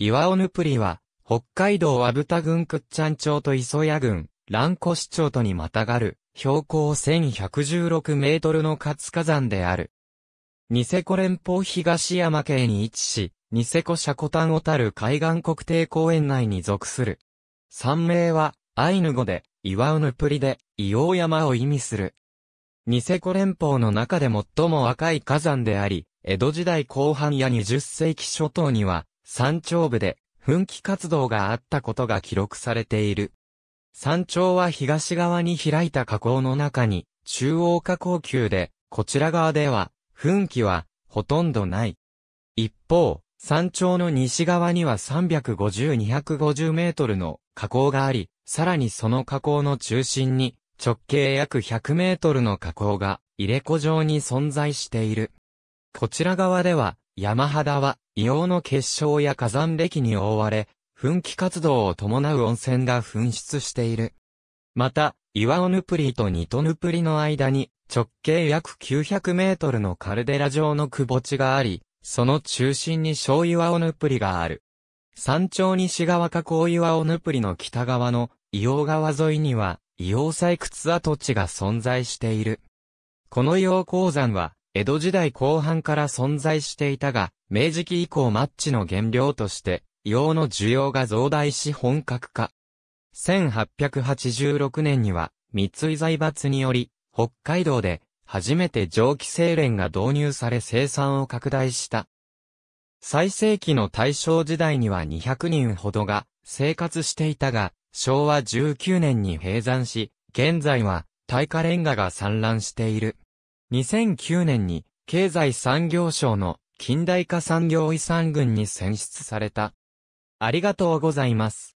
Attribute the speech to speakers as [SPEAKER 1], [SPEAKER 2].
[SPEAKER 1] 岩尾ぬぷりは、北海道阿武田郡倶知安町と磯谷郡、蘭越町とにまたがる、標高1116メートルの活火山である。ニセコ連邦東山系に位置し、ニセコシャコタンたる海岸国定公園内に属する。山名は、アイヌ語で、岩尾ぬぷりで、硫黄山を意味する。ニセコ連邦の中で最も赤い火山であり、江戸時代後半や20世紀初頭には、山頂部で噴気活動があったことが記録されている。山頂は東側に開いた火口の中に中央火口級で、こちら側では噴気はほとんどない。一方、山頂の西側には350-250メートルの火口があり、さらにその火口の中心に直径約100メートルの火口が入れ子状に存在している。こちら側では山肌は硫黄の結晶や火山礫に覆われ、噴気活動を伴う温泉が噴出している。また、岩尾ヌプリとニトヌプリの間に、直径約900メートルのカルデラ状のくぼ地があり、その中心に小岩尾ヌプリがある。山頂西側河口岩尾ヌプリの北側の硫黄川沿いには、硫黄採掘跡地が存在している。この硫黄鉱山は、江戸時代後半から存在していたが、明治期以降マッチの原料として、硫黄の需要が増大し本格化。1886年には、三井財閥により、北海道で、初めて蒸気精錬が導入され生産を拡大した。最盛期の大正時代には200人ほどが生活していたが、昭和19年に閉山し、現在は耐火レンガが散乱している。2009年に経済産業省の近代化産業遺産群に選出された。ありがとうございます。